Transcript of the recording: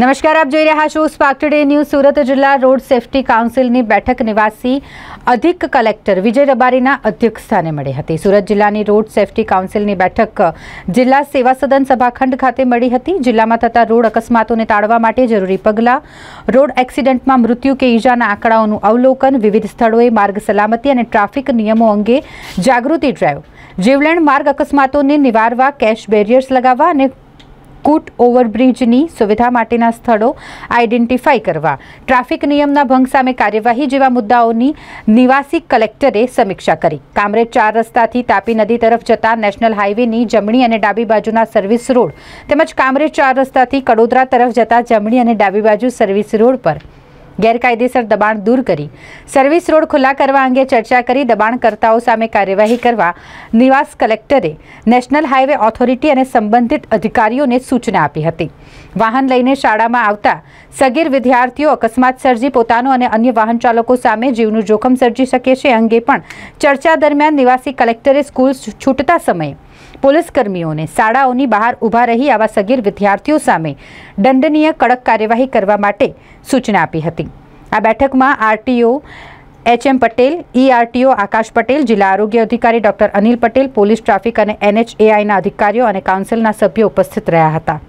નમસ્કાર આપ જોઈ રહ્યા છો સ્પાર્ક ટુડે ન્યૂઝ સુરત જિલ્લા રોડ સેફટી કાઉન્સિલની બેઠક નિવાસી અધિક કલેક્ટર વિજય રબારીના અધ્યક્ષસ્થાને મળી હતી સુરત જિલ્લાની રોડ સેફટી કાઉન્સિલની બેઠક જિલ્લા સેવા સદન સભાખંડ ખાતે મળી હતી જિલ્લામાં થતા રોડ અકસ્માતોને ટાળવા માટે જરૂરી પગલાં રોડ એક્સિડન્ટમાં મૃત્યુ કે ઈજાના આંકડાઓનું અવલોકન વિવિધ સ્થળોએ માર્ગ સલામતી અને ટ્રાફિક નિયમો અંગે જાગૃતિ ડ્રાઈવ જીવલેણ માર્ગ અકસ્માતોને નિવારવા કેશ બેરિયર્સ લગાવવા અને કૂટ ઓવરબ્રિજની સુવિધા માટેના સ્થળો આઇડેન્ટિફાઈ કરવા ટ્રાફિક નિયમના ભંગ સામે કાર્યવાહી જેવા મુદ્દાઓની નિવાસી કલેક્ટરે સમીક્ષા કરી કામરેજ ચાર રસ્તાથી તાપી નદી તરફ જતા નેશનલ હાઇવેની જમણી અને ડાબી બાજુના સર્વિસ રોડ તેમજ કામરેજ ચાર રસ્તાથી કડોદરા તરફ જતા જમણી અને ડાબી બાજુ સર્વિસ રોડ પર ગેરકાયદેસર દબાણ દૂર કરી સર્વિસ રોડ ખુલ્લા કરવા અંગે ચર્ચા કરી દબાણકર્તાઓ સામે કાર્યવાહી કરવા નિવાસ કલેક્ટરે નેશનલ હાઈવે ઓથોરિટી અને સંબંધિત અધિકારીઓને સૂચના આપી હતી વાહન લઈને શાળામાં આવતા સગીર વિદ્યાર્થીઓ અકસ્માત સર્જી પોતાનો અને અન્ય વાહન ચાલકો સામે જીવનું જોખમ સર્જી શકે છે અંગે પણ ચર્ચા દરમિયાન નિવાસી કલેક્ટરે સ્કૂલ છૂટતા સમયે પોલીસકર્મીઓને શાળાઓની બહાર ઊભા રહી આવા સગીર વિદ્યાર્થીઓ સામે દંડનીય કડક કાર્યવાહી કરવા માટે સૂચના આપી હતી આ બેઠકમાં RTO HM M Patel ERTO Akash Patel જિલ્લા આરોગ્ય અધિકારી doctor Anil Patel police traffic અને એનએચએઆઈના અધિકારીઓ અને કાઉન્સિલના સભ્યો ઉપસ્થિત રહ્યા હતા